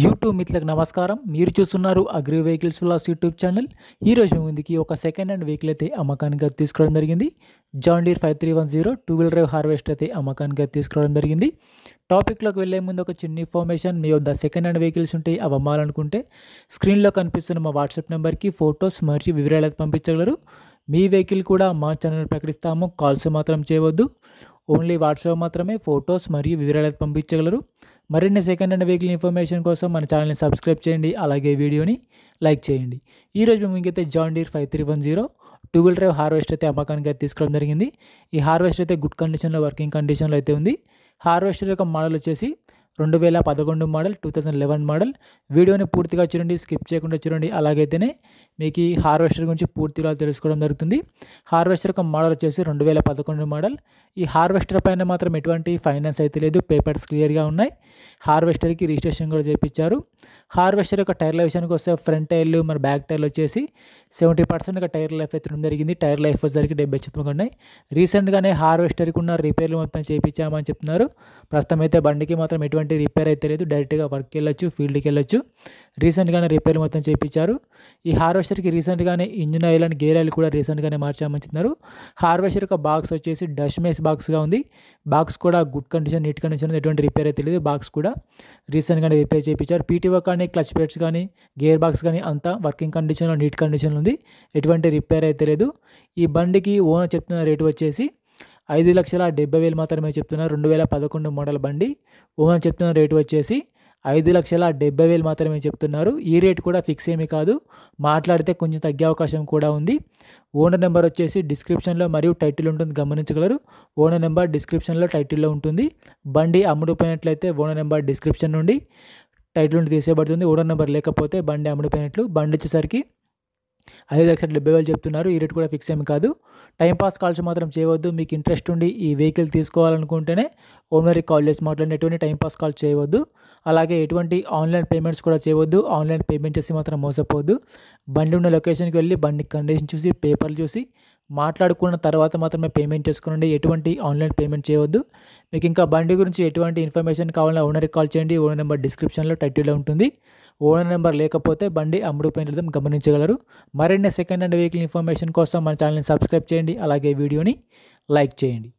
YouTube మిత్రులకు నమస్కారం మీరు చూస్తున్నారు agri vehicles Vilas YouTube channel ఈరోజు ముందుకి ఒక సెకండ్ హ్యాండ్ వెహికల్ అయితే అమ్మకానికి తీసుకోవడం జరిగింది John Deere five three one zero two wheeler harvest అయితే అమ్మకానికి తీసుకురావడం జరిగింది టాపిక్లోకి వెళ్లే ముందు ఒక చిన్న ఇన్ఫర్మేషన్ మీ వద్ద సెకండ్ హ్యాండ్ వెహికల్స్ ఉంటే అవి అమ్మాలనుకుంటే స్క్రీన్లో కనిపిస్తున్న మా వాట్సాప్ నెంబర్కి ఫొటోస్ మరియు వివరాలు అయితే పంపించగలరు మీ వెహికల్ కూడా మా ఛానల్ ప్రకటిస్తాము కాల్స్ మాత్రం చేయవద్దు ఓన్లీ వాట్సాప్ మాత్రమే ఫొటోస్ మరియు వివరాలు అయితే పంపించగలరు మరిన్ని సెకండ్ హ్యాండ్ వెహికల్ ఇన్ఫర్మేషన్ కోసం మన ఛానల్ని సబ్స్క్రైబ్ చేయండి అలాగే వీడియోని లైక్ చేయండి ఈరోజు ఇంకైతే John Deere five three one zero two wheel drive harvest అయితే అమ్మకానికి అయితే తీసుకోవడం జరిగింది ఈ హార్వెస్టర్ అయితే గుడ్ కండిషన్లో వర్కింగ్ కండిషన్లో అయితే ఉంది హార్వెస్టర్ యొక్క మోడల్ వచ్చేసి రెండు వేల పదకొండు model two thousand eleven model వీడియోని పూర్తిగా చూడండి స్కిప్ చేయకుండా చూడండి అలాగైతేనే మీకు ఈ హార్వెస్టర్ గురించి పూర్తిగా తెలుసుకోవడం జరుగుతుంది హార్వెస్టర్ యొక్క మోడల్ వచ్చేసి రెండు వేల పదకొండు మోడల్ ఈ హార్వెస్టర్ పైన మాత్రం ఎటువంటి ఫైనాన్స్ అయితే లేదు పేపర్స్ క్లియర్గా ఉన్నాయి హార్వెస్టర్కి రిజిస్ట్రేషన్ కూడా చేయించారు హార్వెస్టర్ యొక్క టైర్ల విషయానికి వస్తే ఫ్రంట్ టైర్లు మన బ్యాక్ టైర్లు వచ్చేసి సెవెంటీ పర్సెంట్ టైర్ లైఫ్ అయితే జరిగింది టైర్ లైఫ్ వచ్చేసరికి డెబ్బై శాతం ఉన్నాయి రీసెంట్గానే హార్వెస్టర్కి ఉన్న రిపేర్లు మొత్తం చేయించామని చెప్తున్నారు ప్రస్తుతం అయితే బండికి మాత్రం ఎటువంటి రిపేర్ అయితే లేదు డైరెక్ట్గా వర్క్కి వెళ్ళొచ్చు ఫీల్డ్కి వెళ్ళొచ్చు రీసెంట్గానే రిపేర్లు మొత్తం చేయించారు ఈ హార్వెస్టర్ హార్వెస్టర్కి రీసెంట్గానే engine oil and gear oil కూడా రీసెంట్గానే మార్చామని చెప్తున్నారు హార్వెస్టర్ యొక్క బాక్స్ వచ్చేసి డస్ట్ మేస్ బాక్స్గా ఉంది బాక్స్ కూడా గుడ్ కండిషన్ నీట్ కండిషన్ ఎటువంటి రిపేర్ అయితే లేదు బాక్స్ కూడా రీసెంట్గానే రిపేర్ చేయించారు పీటీఓ కానీ క్లచ్ ప్లేట్స్ కానీ గేర్ బాక్స్ కానీ అంతా వర్కింగ్ కండిషన్లో నీట్ కండిషన్లో ఉంది ఎటువంటి రిపేర్ అయితే లేదు ఈ బండికి ఓనర్ చెప్తున్న రేటు వచ్చేసి ఐదు లక్షల డెబ్బై వేలు మాత్రమే చెప్తున్నారు రెండు వేల పదకొండు మోడల్ బండి ఓనర్ చెప్తున్న రేటు వచ్చేసి ఐదు లక్షల డెబ్బై వేలు మాత్రమే చెప్తున్నారు ఈ రేట్ కూడా ఫిక్స్ ఏమీ కాదు మాట్లాడితే కొంచెం తగ్గే అవకాశం కూడా ఉంది ఓనర్ నెంబర్ వచ్చేసి డిస్క్రిప్షన్లో మరియు టైటిల్ ఉంటుంది గమనించగలరు ఓనర్ నెంబర్ డిస్క్రిప్షన్లో టైటిల్లో ఉంటుంది బండి అమ్ముడుపోయినట్లయితే ఓనర్ నెంబర్ డిస్క్రిప్షన్ నుండి టైటిల్ నుండి తీసేయబడుతుంది ఓనర్ నెంబర్ లేకపోతే బండి అమ్ముడుపోయినట్లు బండి వచ్చేసరికి ఐదు లక్షల డెబ్బై వేలు చెప్తున్నారు ఈ రేట్ కూడా ఫిక్స్ ఏమి కాదు టైంపాస్ కాల్స్ మాత్రం చేయవద్దు మీకు ఇంట్రెస్ట్ ఉండి ఈ వెహికల్ తీసుకోవాలనుకుంటేనే ఓనర్కి కాల్ చేసి మాట్లాడిన ఎటువంటి టైంపాస్ కాల్ చేయవద్దు అలాగే ఎటువంటి ఆన్లైన్ పేమెంట్స్ కూడా చేయవద్దు ఆన్లైన్ పేమెంట్ చేసి మాత్రం మోసపోవద్దు బండి ఉన్న లొకేషన్కి వెళ్ళి బండి కండిషన్ చూసి పేపర్లు చూసి మాట్లాడుకున్న తర్వాత మాత్రమే పేమెంట్ చేసుకోండి ఎటువంటి ఆన్లైన్ పేమెంట్ చేయవద్దు మీకు ఇంకా బండి గురించి ఎటువంటి ఇన్ఫర్మేషన్ కావాలన్నా ఓనర్కి కాల్ చేయండి ఓనర్ నెంబర్ డిస్క్రిప్షన్లో టైటిల్లో ఉంటుంది ఓనర్ నెంబర్ లేకపోతే బండి అమ్ముడుపోయిన గమనించగలరు మరిన్ని సెకండ్ హ్యాండ్ వెహికల్ ఇన్ఫర్మేషన్ కోసం మన ఛానల్ని సబ్స్క్రైబ్ చేయండి అలాగే వీడియోని లైక్ చేయండి